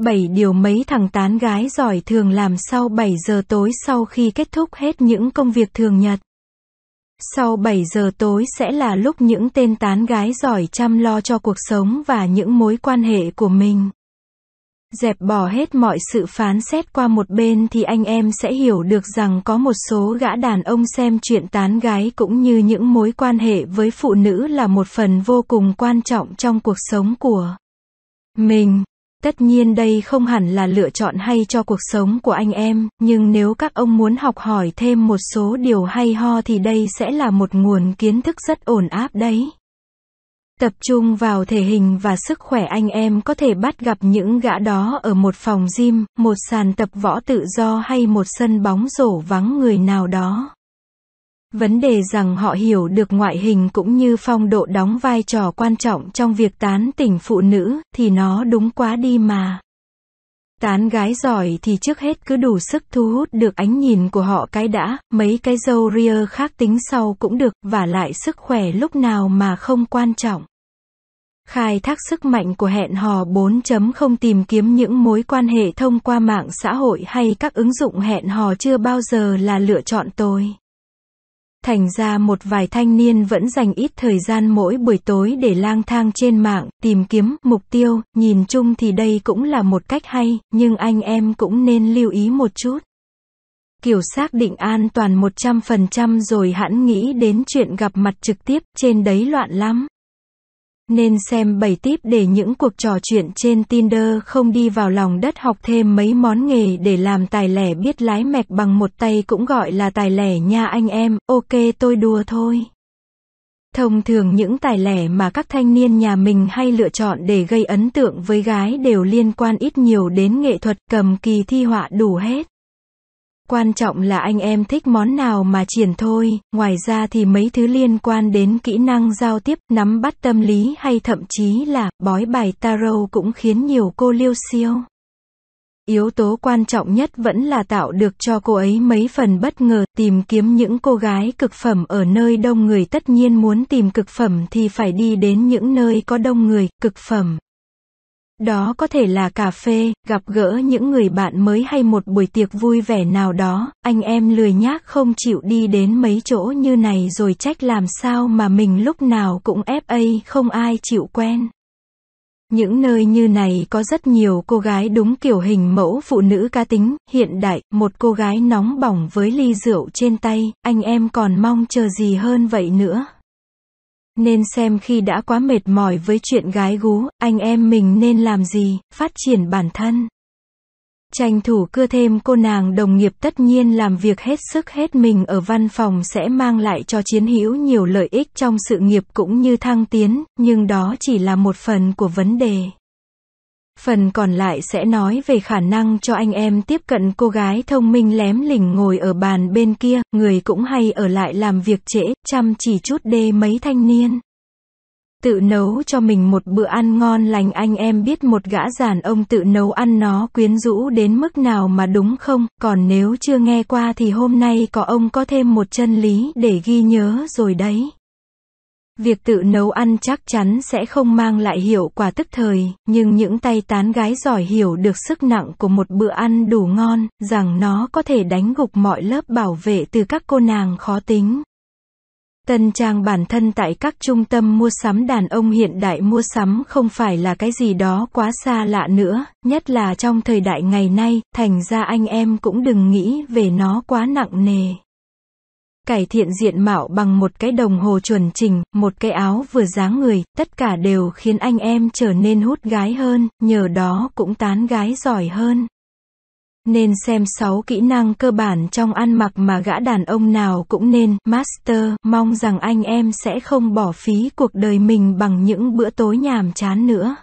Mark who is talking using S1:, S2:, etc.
S1: 7 điều mấy thằng tán gái giỏi thường làm sau 7 giờ tối sau khi kết thúc hết những công việc thường nhật. Sau 7 giờ tối sẽ là lúc những tên tán gái giỏi chăm lo cho cuộc sống và những mối quan hệ của mình. Dẹp bỏ hết mọi sự phán xét qua một bên thì anh em sẽ hiểu được rằng có một số gã đàn ông xem chuyện tán gái cũng như những mối quan hệ với phụ nữ là một phần vô cùng quan trọng trong cuộc sống của mình. Tất nhiên đây không hẳn là lựa chọn hay cho cuộc sống của anh em, nhưng nếu các ông muốn học hỏi thêm một số điều hay ho thì đây sẽ là một nguồn kiến thức rất ổn áp đấy. Tập trung vào thể hình và sức khỏe anh em có thể bắt gặp những gã đó ở một phòng gym, một sàn tập võ tự do hay một sân bóng rổ vắng người nào đó. Vấn đề rằng họ hiểu được ngoại hình cũng như phong độ đóng vai trò quan trọng trong việc tán tỉnh phụ nữ, thì nó đúng quá đi mà. Tán gái giỏi thì trước hết cứ đủ sức thu hút được ánh nhìn của họ cái đã, mấy cái dâu ria khác tính sau cũng được, và lại sức khỏe lúc nào mà không quan trọng. Khai thác sức mạnh của hẹn hò 4.0 tìm kiếm những mối quan hệ thông qua mạng xã hội hay các ứng dụng hẹn hò chưa bao giờ là lựa chọn tôi. Thành ra một vài thanh niên vẫn dành ít thời gian mỗi buổi tối để lang thang trên mạng, tìm kiếm mục tiêu, nhìn chung thì đây cũng là một cách hay, nhưng anh em cũng nên lưu ý một chút. Kiểu xác định an toàn 100% rồi hãn nghĩ đến chuyện gặp mặt trực tiếp, trên đấy loạn lắm. Nên xem 7 tip để những cuộc trò chuyện trên Tinder không đi vào lòng đất học thêm mấy món nghề để làm tài lẻ biết lái mẹc bằng một tay cũng gọi là tài lẻ nha anh em, ok tôi đùa thôi. Thông thường những tài lẻ mà các thanh niên nhà mình hay lựa chọn để gây ấn tượng với gái đều liên quan ít nhiều đến nghệ thuật cầm kỳ thi họa đủ hết. Quan trọng là anh em thích món nào mà triển thôi, ngoài ra thì mấy thứ liên quan đến kỹ năng giao tiếp, nắm bắt tâm lý hay thậm chí là bói bài tarot cũng khiến nhiều cô liêu siêu. Yếu tố quan trọng nhất vẫn là tạo được cho cô ấy mấy phần bất ngờ, tìm kiếm những cô gái cực phẩm ở nơi đông người tất nhiên muốn tìm cực phẩm thì phải đi đến những nơi có đông người, cực phẩm. Đó có thể là cà phê, gặp gỡ những người bạn mới hay một buổi tiệc vui vẻ nào đó, anh em lười nhác không chịu đi đến mấy chỗ như này rồi trách làm sao mà mình lúc nào cũng FA không ai chịu quen. Những nơi như này có rất nhiều cô gái đúng kiểu hình mẫu phụ nữ cá tính, hiện đại, một cô gái nóng bỏng với ly rượu trên tay, anh em còn mong chờ gì hơn vậy nữa. Nên xem khi đã quá mệt mỏi với chuyện gái gú, anh em mình nên làm gì, phát triển bản thân. Tranh thủ cưa thêm cô nàng đồng nghiệp tất nhiên làm việc hết sức hết mình ở văn phòng sẽ mang lại cho chiến hữu nhiều lợi ích trong sự nghiệp cũng như thăng tiến, nhưng đó chỉ là một phần của vấn đề. Phần còn lại sẽ nói về khả năng cho anh em tiếp cận cô gái thông minh lém lỉnh ngồi ở bàn bên kia, người cũng hay ở lại làm việc trễ, chăm chỉ chút đê mấy thanh niên. Tự nấu cho mình một bữa ăn ngon lành anh em biết một gã giản ông tự nấu ăn nó quyến rũ đến mức nào mà đúng không, còn nếu chưa nghe qua thì hôm nay có ông có thêm một chân lý để ghi nhớ rồi đấy. Việc tự nấu ăn chắc chắn sẽ không mang lại hiệu quả tức thời, nhưng những tay tán gái giỏi hiểu được sức nặng của một bữa ăn đủ ngon, rằng nó có thể đánh gục mọi lớp bảo vệ từ các cô nàng khó tính. Tân trang bản thân tại các trung tâm mua sắm đàn ông hiện đại mua sắm không phải là cái gì đó quá xa lạ nữa, nhất là trong thời đại ngày nay, thành ra anh em cũng đừng nghĩ về nó quá nặng nề cải thiện diện mạo bằng một cái đồng hồ chuẩn chỉnh, một cái áo vừa dáng người, tất cả đều khiến anh em trở nên hút gái hơn, nhờ đó cũng tán gái giỏi hơn. Nên xem 6 kỹ năng cơ bản trong ăn mặc mà gã đàn ông nào cũng nên, Master, mong rằng anh em sẽ không bỏ phí cuộc đời mình bằng những bữa tối nhàm chán nữa.